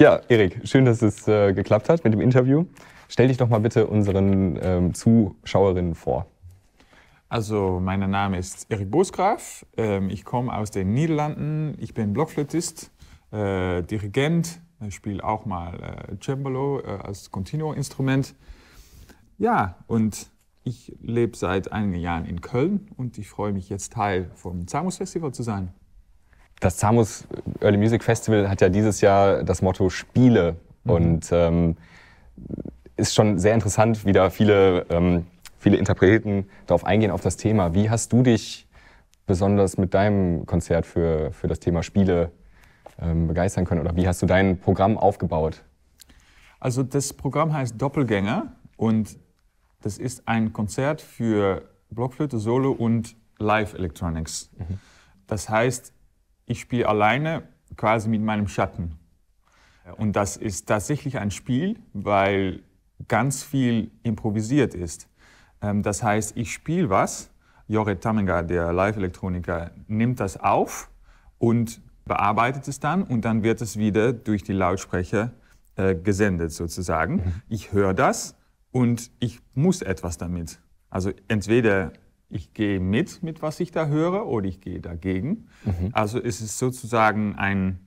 Ja, Erik, schön, dass es äh, geklappt hat mit dem Interview. Stell dich doch mal bitte unseren ähm, Zuschauerinnen vor. Also, mein Name ist Erik Bosgraf. Ähm, ich komme aus den Niederlanden. Ich bin Blockflötist, äh, Dirigent, spiele auch mal äh, Cembalo äh, als Continuo-Instrument. Ja, und ich lebe seit einigen Jahren in Köln und ich freue mich jetzt Teil vom Zamus Festival zu sein. Das Zamus Early Music Festival hat ja dieses Jahr das Motto Spiele mhm. und ähm, ist schon sehr interessant, wie da viele, ähm, viele Interpreten darauf eingehen, auf das Thema. Wie hast du dich besonders mit deinem Konzert für, für das Thema Spiele ähm, begeistern können oder wie hast du dein Programm aufgebaut? Also das Programm heißt Doppelgänger und das ist ein Konzert für Blockflöte, Solo und Live Electronics. Mhm. Das heißt, ich spiele alleine quasi mit meinem Schatten. Und das ist tatsächlich ein Spiel, weil ganz viel improvisiert ist. Ähm, das heißt, ich spiele was, Jorrit Tamenga, der Live-Elektroniker, nimmt das auf und bearbeitet es dann und dann wird es wieder durch die Lautsprecher äh, gesendet sozusagen. Mhm. Ich höre das und ich muss etwas damit. Also entweder ich gehe mit, mit was ich da höre, oder ich gehe dagegen. Mhm. Also es ist sozusagen ein,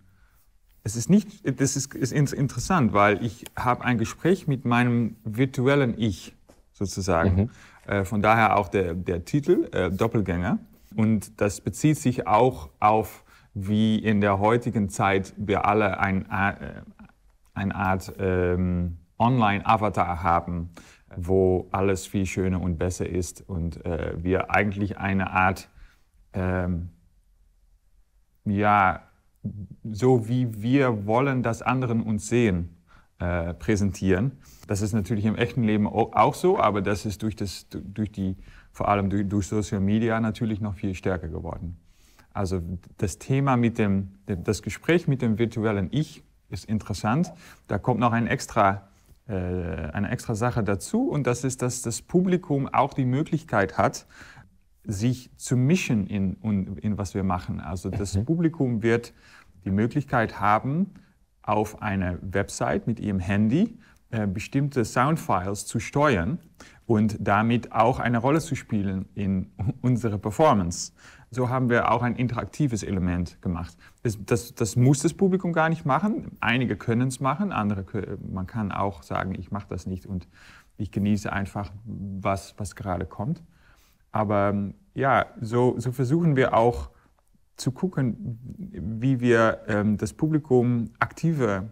es ist nicht, das ist, ist interessant, weil ich habe ein Gespräch mit meinem virtuellen Ich sozusagen. Mhm. Äh, von daher auch der, der Titel äh, Doppelgänger. Und das bezieht sich auch auf, wie in der heutigen Zeit wir alle ein, äh, eine Art ähm, Online-Avatar haben wo alles viel schöner und besser ist und äh, wir eigentlich eine Art, ähm, ja, so wie wir wollen, dass anderen uns sehen, äh, präsentieren. Das ist natürlich im echten Leben auch so, aber das ist durch, das, durch die, vor allem durch, durch Social Media natürlich noch viel stärker geworden. Also das Thema mit dem, das Gespräch mit dem virtuellen Ich ist interessant. Da kommt noch ein extra äh, eine extra Sache dazu und das ist, dass das Publikum auch die Möglichkeit hat, sich zu mischen in, in was wir machen. Also das mhm. Publikum wird die Möglichkeit haben, auf einer Website mit ihrem Handy äh, bestimmte Soundfiles zu steuern und damit auch eine Rolle zu spielen in unserer Performance. So haben wir auch ein interaktives Element gemacht. Das, das, das muss das Publikum gar nicht machen. Einige können es machen, andere, man kann auch sagen, ich mache das nicht und ich genieße einfach, was, was gerade kommt. Aber ja, so, so versuchen wir auch zu gucken, wie wir ähm, das Publikum aktiver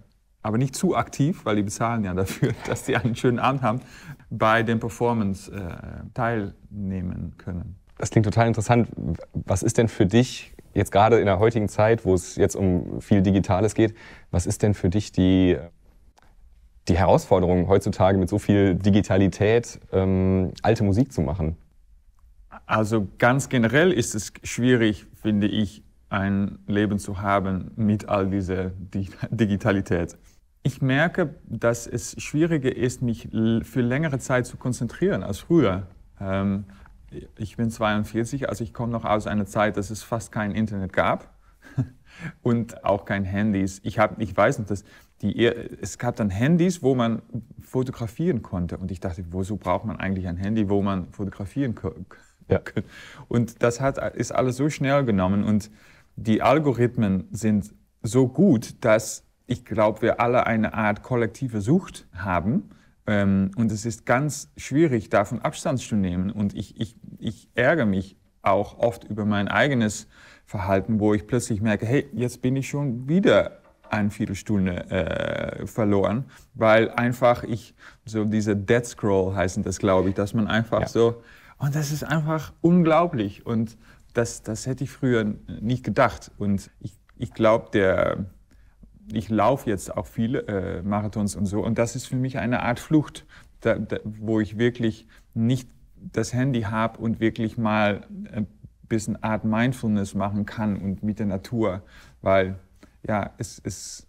aber nicht zu aktiv, weil die bezahlen ja dafür, dass sie einen schönen Abend haben, bei den Performance äh, teilnehmen können. Das klingt total interessant. Was ist denn für dich jetzt gerade in der heutigen Zeit, wo es jetzt um viel Digitales geht, was ist denn für dich die, äh, die Herausforderung heutzutage mit so viel Digitalität ähm, alte Musik zu machen? Also ganz generell ist es schwierig, finde ich, ein Leben zu haben mit all dieser Digitalität ich merke, dass es schwieriger ist, mich für längere Zeit zu konzentrieren als früher. Ähm, ich bin 42, also ich komme noch aus einer Zeit, dass es fast kein Internet gab und auch kein Handys. Ich, hab, ich weiß nicht, dass die, e-, es gab dann Handys, wo man fotografieren konnte. Und ich dachte, wozu braucht man eigentlich ein Handy, wo man fotografieren kann? Ja. Und das hat, ist alles so schnell genommen und die Algorithmen sind so gut, dass ich glaube, wir alle eine Art kollektive Sucht haben. Ähm, und es ist ganz schwierig, davon Abstand zu nehmen. Und ich, ich, ich ärgere mich auch oft über mein eigenes Verhalten, wo ich plötzlich merke, hey, jetzt bin ich schon wieder eine Viertelstunde äh, verloren, weil einfach ich, so diese Dead Scroll heißen das, glaube ich, dass man einfach ja. so, und das ist einfach unglaublich. Und das, das hätte ich früher nicht gedacht. Und ich, ich glaube, der, ich laufe jetzt auch viele äh, Marathons und so. Und das ist für mich eine Art Flucht, da, da, wo ich wirklich nicht das Handy habe und wirklich mal ein bisschen Art Mindfulness machen kann und mit der Natur. Weil ja, es, es,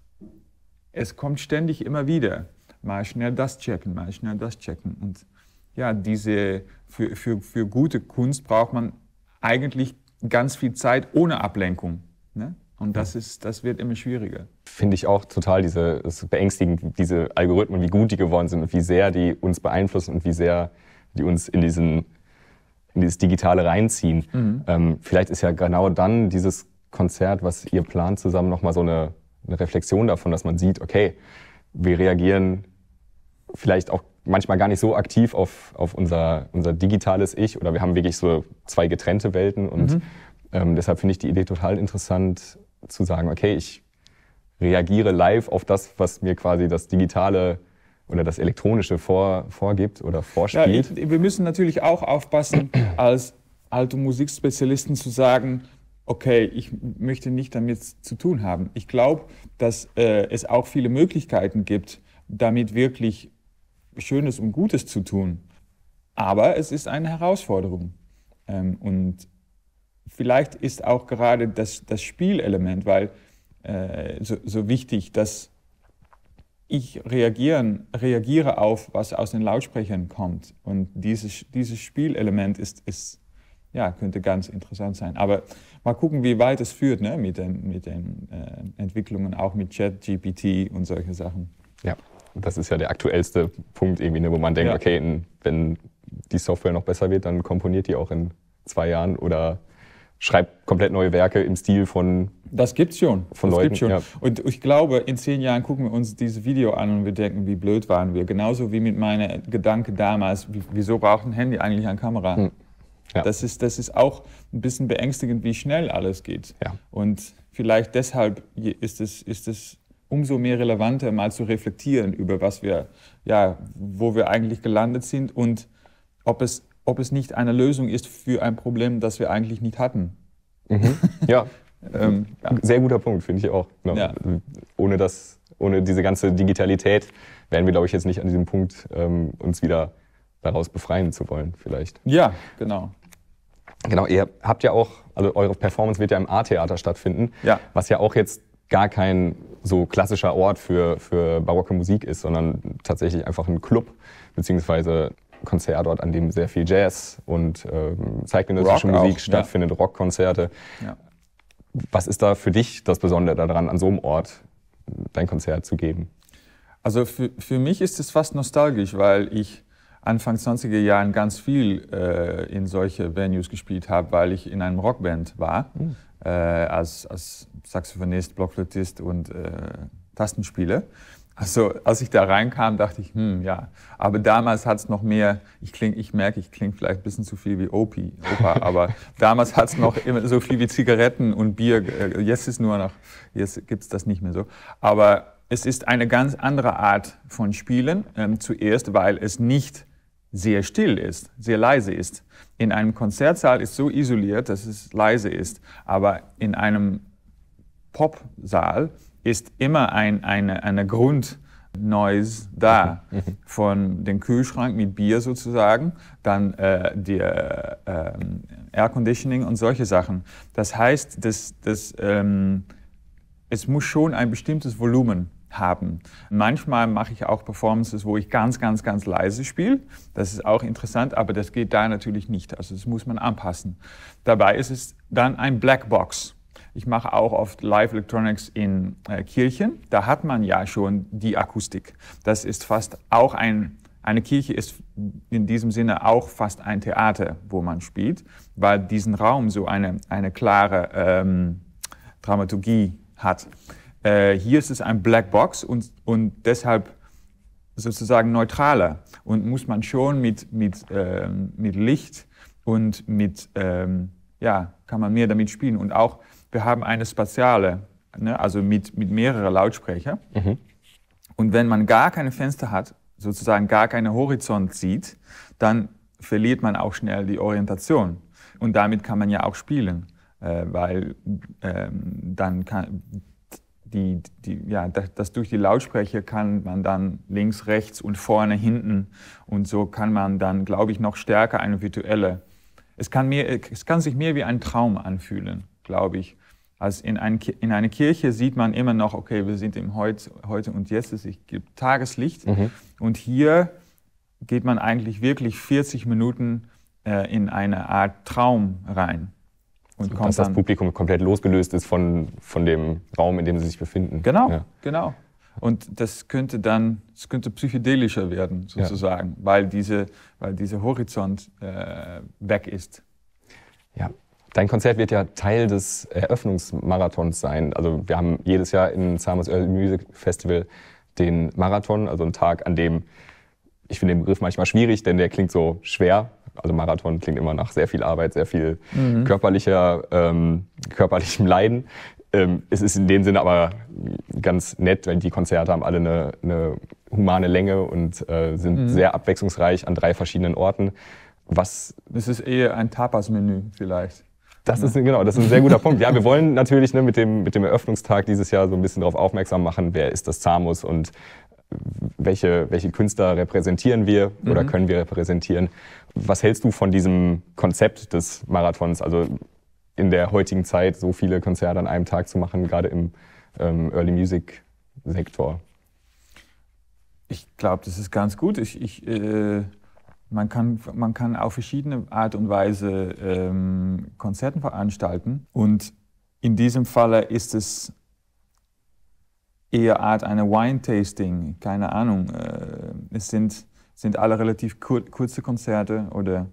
es kommt ständig immer wieder. Mal schnell das checken, mal schnell das checken. Und ja, diese, für, für, für gute Kunst braucht man eigentlich ganz viel Zeit ohne Ablenkung. Ne? Und das, ist, das wird immer schwieriger. Finde ich auch total diese, ist beängstigend, diese Algorithmen, wie gut die geworden sind und wie sehr die uns beeinflussen und wie sehr die uns in, diesen, in dieses Digitale reinziehen. Mhm. Ähm, vielleicht ist ja genau dann dieses Konzert, was ihr plant, zusammen nochmal so eine, eine Reflexion davon, dass man sieht, okay, wir reagieren vielleicht auch manchmal gar nicht so aktiv auf, auf unser, unser digitales Ich oder wir haben wirklich so zwei getrennte Welten und mhm. ähm, deshalb finde ich die Idee total interessant, zu sagen, okay, ich reagiere live auf das, was mir quasi das digitale oder das elektronische vor, vorgibt oder vorspielt. Ja, wir müssen natürlich auch aufpassen, als alte Musikspezialisten zu sagen, okay, ich möchte nicht damit zu tun haben. Ich glaube, dass äh, es auch viele Möglichkeiten gibt, damit wirklich Schönes und Gutes zu tun. Aber es ist eine Herausforderung. Ähm, und vielleicht ist auch gerade das, das Spielelement, weil äh, so, so, wichtig, dass ich reagieren, reagiere auf, was aus den Lautsprechern kommt. Und dieses, dieses Spielelement ist, ist, ja, könnte ganz interessant sein. Aber mal gucken, wie weit es führt ne, mit den, mit den äh, Entwicklungen, auch mit ChatGPT und solche Sachen. Ja, das ist ja der aktuellste Punkt, irgendwie, ne, wo man denkt, ja. okay, wenn die Software noch besser wird, dann komponiert die auch in zwei Jahren oder schreibt komplett neue Werke im Stil von das gibt's schon. Von das Leuten, gibt's schon. Ja. Und ich glaube, in zehn Jahren gucken wir uns dieses Video an und wir denken, wie blöd waren wir. Genauso wie mit meiner Gedanke damals, wieso braucht ein Handy eigentlich eine Kamera? Hm. Ja. Das, ist, das ist auch ein bisschen beängstigend, wie schnell alles geht. Ja. Und vielleicht deshalb ist es, ist es umso mehr relevanter, mal zu reflektieren über was wir, ja, wo wir eigentlich gelandet sind und ob es ob es nicht eine Lösung ist für ein Problem, das wir eigentlich nicht hatten. Mhm. Ja. ähm, ja. Sehr guter Punkt, finde ich auch. Genau. Ja. Ohne, das, ohne diese ganze Digitalität wären wir, glaube ich, jetzt nicht an diesem Punkt, ähm, uns wieder daraus befreien zu wollen, vielleicht. Ja, genau. Genau, ihr habt ja auch, also eure Performance wird ja im A-Theater stattfinden, ja. was ja auch jetzt gar kein so klassischer Ort für, für barocke Musik ist, sondern tatsächlich einfach ein Club, beziehungsweise Konzert dort, an dem sehr viel Jazz und ähm, zeitgenössische Rock Musik auch, stattfindet, ja. Rockkonzerte. Ja. Was ist da für dich das Besondere daran, an so einem Ort äh, dein Konzert zu geben? Also für, für mich ist es fast nostalgisch, weil ich Anfang 20er Jahren ganz viel äh, in solche Venues gespielt habe, weil ich in einem Rockband war, mhm. äh, als, als Saxophonist, Blockflötist und äh, Tastenspieler. Also als ich da reinkam, dachte ich, hm, ja. Aber damals hat es noch mehr, ich, kling, ich merke, ich klinge vielleicht ein bisschen zu viel wie Opi, Opa, aber damals hat es noch immer so viel wie Zigaretten und Bier. Äh, jetzt ist nur noch, jetzt gibt es das nicht mehr so. Aber es ist eine ganz andere Art von Spielen. Ähm, zuerst, weil es nicht sehr still ist, sehr leise ist. In einem Konzertsaal ist so isoliert, dass es leise ist. Aber in einem Popsaal ist immer ein eine, eine Grund, Neues da. Von dem Kühlschrank mit Bier sozusagen, dann äh, die äh, Air Conditioning und solche Sachen. Das heißt, dass, dass, ähm, es muss schon ein bestimmtes Volumen haben. Manchmal mache ich auch Performances, wo ich ganz, ganz, ganz leise spiele. Das ist auch interessant, aber das geht da natürlich nicht. Also das muss man anpassen. Dabei ist es dann ein Blackbox. Ich mache auch oft Live Electronics in äh, Kirchen. Da hat man ja schon die Akustik. Das ist fast auch ein, eine Kirche ist in diesem Sinne auch fast ein Theater, wo man spielt, weil diesen Raum so eine, eine klare ähm, Dramaturgie hat. Äh, hier ist es ein Blackbox und, und deshalb sozusagen neutraler und muss man schon mit, mit, ähm, mit Licht und mit, ähm, ja, kann man mehr damit spielen und auch wir haben eine Spatiale, ne, also mit, mit mehreren Lautsprecher. Mhm. Und wenn man gar keine Fenster hat, sozusagen gar keinen Horizont sieht, dann verliert man auch schnell die Orientation. Und damit kann man ja auch spielen, äh, weil ähm, dann kann die, die, ja, das, das, durch die Lautsprecher kann man dann links, rechts und vorne, hinten und so kann man dann, glaube ich, noch stärker eine virtuelle. Es kann, mehr, es kann sich mehr wie ein Traum anfühlen, glaube ich. Also in, ein, in einer Kirche sieht man immer noch, okay, wir sind im Heut, Heute und Jetzt, es gibt Tageslicht. Mhm. Und hier geht man eigentlich wirklich 40 Minuten äh, in eine Art Traum rein. Und so, kommt dass dann, das Publikum komplett losgelöst ist von, von dem Raum, in dem sie sich befinden. Genau, ja. genau. Und das könnte dann, es könnte psychedelischer werden, sozusagen, ja. weil, diese, weil dieser Horizont äh, weg ist. Ja, Dein Konzert wird ja Teil des Eröffnungsmarathons sein. Also wir haben jedes Jahr im Samus Earl Music Festival den Marathon, also einen Tag, an dem, ich finde den Begriff manchmal schwierig, denn der klingt so schwer. Also Marathon klingt immer nach sehr viel Arbeit, sehr viel mhm. körperlicher, ähm, körperlichem Leiden. Ähm, es ist in dem Sinne aber ganz nett, weil die Konzerte haben alle eine, eine humane Länge und äh, sind mhm. sehr abwechslungsreich an drei verschiedenen Orten. Was? Es ist eher ein Tapas-Menü vielleicht. Das ist genau, das ist ein sehr guter Punkt. Ja, wir wollen natürlich ne, mit, dem, mit dem Eröffnungstag dieses Jahr so ein bisschen darauf aufmerksam machen, wer ist das Zamus und welche, welche Künstler repräsentieren wir oder mhm. können wir repräsentieren. Was hältst du von diesem Konzept des Marathons? Also in der heutigen Zeit so viele Konzerte an einem Tag zu machen, gerade im ähm, Early Music Sektor? Ich glaube, das ist ganz gut. Ich, ich äh man kann, man kann auf verschiedene Art und Weise ähm, Konzerten veranstalten. Und in diesem Falle ist es eher Art einer Wine-Tasting, keine Ahnung. Äh, es sind, sind alle relativ kur kurze Konzerte oder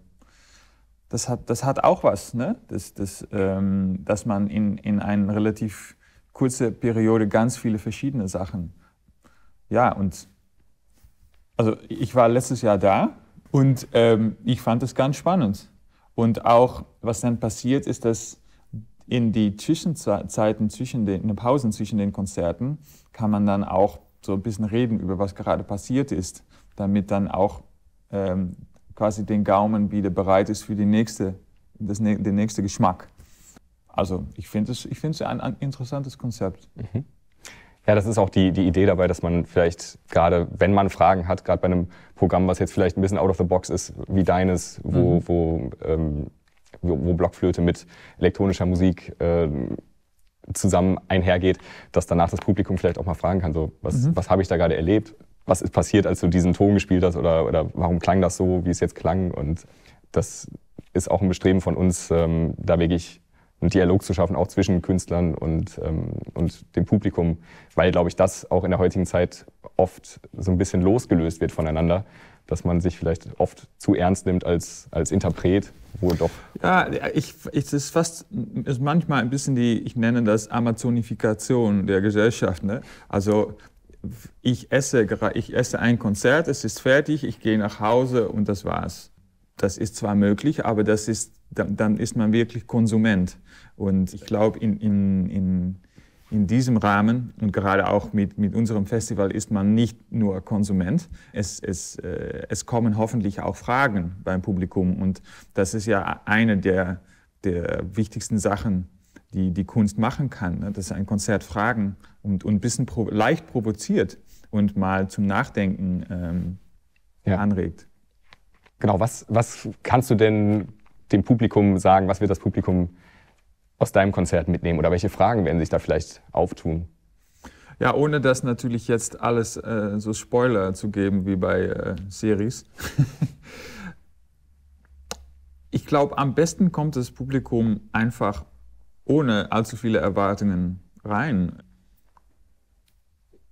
das hat, das hat auch was, ne? das, das, ähm, dass man in, in einer relativ kurzen Periode ganz viele verschiedene Sachen. Ja, und also ich war letztes Jahr da und ähm, ich fand das ganz spannend. Und auch, was dann passiert, ist, dass in die Zwischenzeiten, zwischen den, in den Pausen zwischen den Konzerten, kann man dann auch so ein bisschen reden über, was gerade passiert ist, damit dann auch ähm, quasi den Gaumen wieder bereit ist für die nächste, das, den nächsten Geschmack. Also ich finde es ein, ein interessantes Konzept. Mhm. Ja, das ist auch die, die Idee dabei, dass man vielleicht gerade, wenn man Fragen hat, gerade bei einem Programm, was jetzt vielleicht ein bisschen out of the box ist, wie deines, wo, mhm. wo, ähm, wo, wo, Blockflöte mit elektronischer Musik äh, zusammen einhergeht, dass danach das Publikum vielleicht auch mal fragen kann, so, was, mhm. was habe ich da gerade erlebt? Was ist passiert, als du diesen Ton gespielt hast? Oder, oder warum klang das so, wie es jetzt klang? Und das ist auch ein Bestreben von uns, ähm, da wirklich einen Dialog zu schaffen, auch zwischen Künstlern und, ähm, und dem Publikum, weil, glaube ich, das auch in der heutigen Zeit oft so ein bisschen losgelöst wird voneinander, dass man sich vielleicht oft zu ernst nimmt als, als Interpret, wo doch... Ja, ich, ich, das ist fast, ist manchmal ein bisschen die, ich nenne das Amazonifikation der Gesellschaft. Ne? Also ich esse, ich esse ein Konzert, es ist fertig, ich gehe nach Hause und das war's das ist zwar möglich, aber das ist, dann, dann ist man wirklich Konsument. Und ich glaube, in, in, in, in diesem Rahmen und gerade auch mit, mit unserem Festival ist man nicht nur Konsument. Es, es, äh, es kommen hoffentlich auch Fragen beim Publikum. Und das ist ja eine der, der wichtigsten Sachen, die die Kunst machen kann, ne? dass ein Konzert Fragen und, und ein bisschen pro, leicht provoziert und mal zum Nachdenken ähm, ja. anregt. Genau, was, was kannst du denn dem Publikum sagen, was wird das Publikum aus deinem Konzert mitnehmen oder welche Fragen werden sich da vielleicht auftun? Ja, ohne das natürlich jetzt alles äh, so Spoiler zu geben wie bei äh, Series. ich glaube, am besten kommt das Publikum einfach ohne allzu viele Erwartungen rein.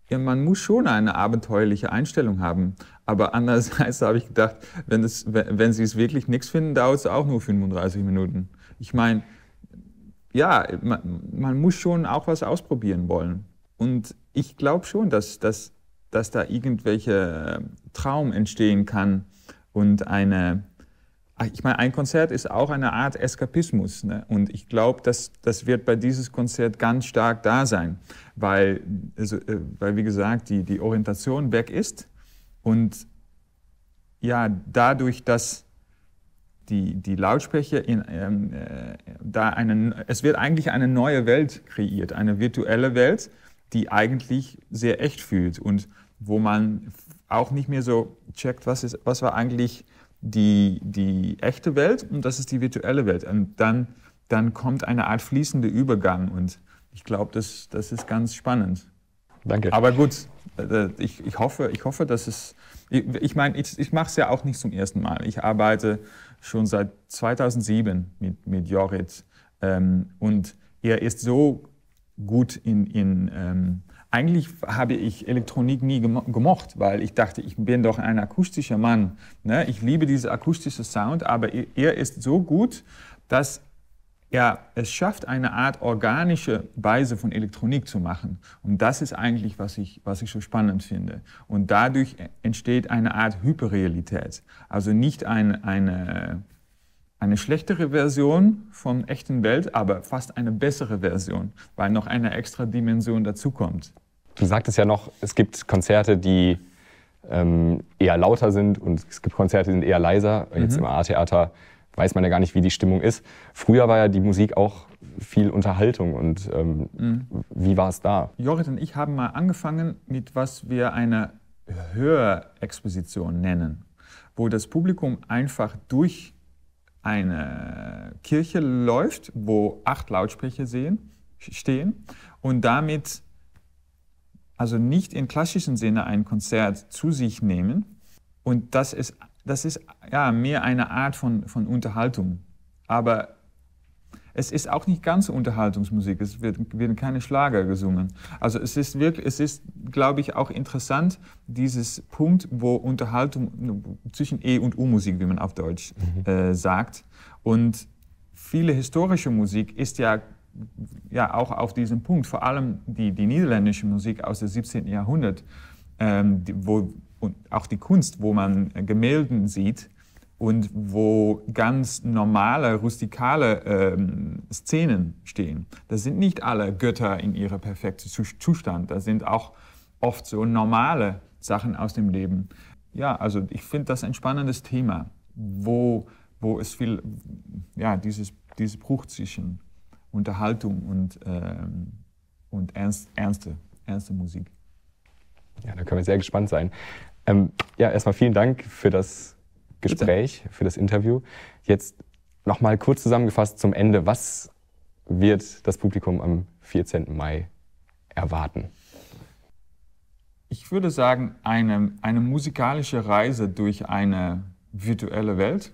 Ja, man muss schon eine abenteuerliche Einstellung haben. Aber andererseits habe ich gedacht, wenn, das, wenn, sie es wirklich nichts finden, dauert es auch nur 35 Minuten. Ich meine, ja, man, man, muss schon auch was ausprobieren wollen. Und ich glaube schon, dass, dass, dass da irgendwelche äh, Traum entstehen kann und eine, ah, ich meine, ein Konzert ist auch eine Art Eskapismus. Ne? Und ich glaube, dass das wird bei dieses Konzert ganz stark da sein, weil, also, äh, weil wie gesagt, die, die Orientation weg ist und ja, dadurch, dass die, die Lautsprecher in, ähm, äh, da einen, es wird eigentlich eine neue Welt kreiert, eine virtuelle Welt, die eigentlich sehr echt fühlt und wo man auch nicht mehr so checkt, was, ist, was war eigentlich die, die echte Welt und das ist die virtuelle Welt. Und dann, dann kommt eine Art fließender Übergang und ich glaube, das, das ist ganz spannend. Danke. Aber gut, äh, ich, ich, hoffe, ich hoffe, dass es. Ich, ich meine, ich, ich mache es ja auch nicht zum ersten Mal. Ich arbeite schon seit 2007 mit, mit Jorit ähm, und er ist so gut in. in ähm, eigentlich habe ich Elektronik nie gemocht, weil ich dachte, ich bin doch ein akustischer Mann. Ne? Ich liebe diesen akustischen Sound, aber er ist so gut, dass ja, es schafft, eine Art organische Weise von Elektronik zu machen. Und das ist eigentlich, was ich, was ich so spannend finde. Und dadurch entsteht eine Art Hyperrealität. Also nicht ein, eine, eine schlechtere Version von echten Welt, aber fast eine bessere Version, weil noch eine extra Dimension dazukommt. Du sagtest ja noch, es gibt Konzerte, die ähm, eher lauter sind und es gibt Konzerte, die sind eher leiser. Jetzt mhm. im A-Theater weiß man ja gar nicht, wie die Stimmung ist. Früher war ja die Musik auch viel Unterhaltung und ähm, mhm. wie war es da? Jorit und ich haben mal angefangen mit was wir eine Hörexposition nennen, wo das Publikum einfach durch eine Kirche läuft, wo acht Lautsprecher sehen, stehen und damit also nicht im klassischen Sinne ein Konzert zu sich nehmen und das ist das ist ja, mehr eine Art von, von Unterhaltung. Aber es ist auch nicht ganz Unterhaltungsmusik, es wird, werden keine Schlager gesungen. Also es ist wirklich, es ist, glaube ich, auch interessant, dieses Punkt, wo Unterhaltung zwischen E- und U-Musik, wie man auf Deutsch mhm. äh, sagt, und viele historische Musik ist ja ja auch auf diesem Punkt, vor allem die, die niederländische Musik aus dem 17. Jahrhundert, ähm, die, wo und auch die Kunst, wo man Gemälden sieht und wo ganz normale, rustikale ähm, Szenen stehen. Das sind nicht alle Götter in ihrem perfekten Zustand. Das sind auch oft so normale Sachen aus dem Leben. Ja, also ich finde das ein spannendes Thema, wo, wo es viel, ja, dieses, dieses Bruch zwischen Unterhaltung und, ähm, und ernst, ernste, ernste Musik. Ja, da können wir sehr gespannt sein. Ähm, ja, erstmal vielen Dank für das Gespräch, für das Interview. Jetzt nochmal kurz zusammengefasst zum Ende. Was wird das Publikum am 14. Mai erwarten? Ich würde sagen, eine, eine musikalische Reise durch eine virtuelle Welt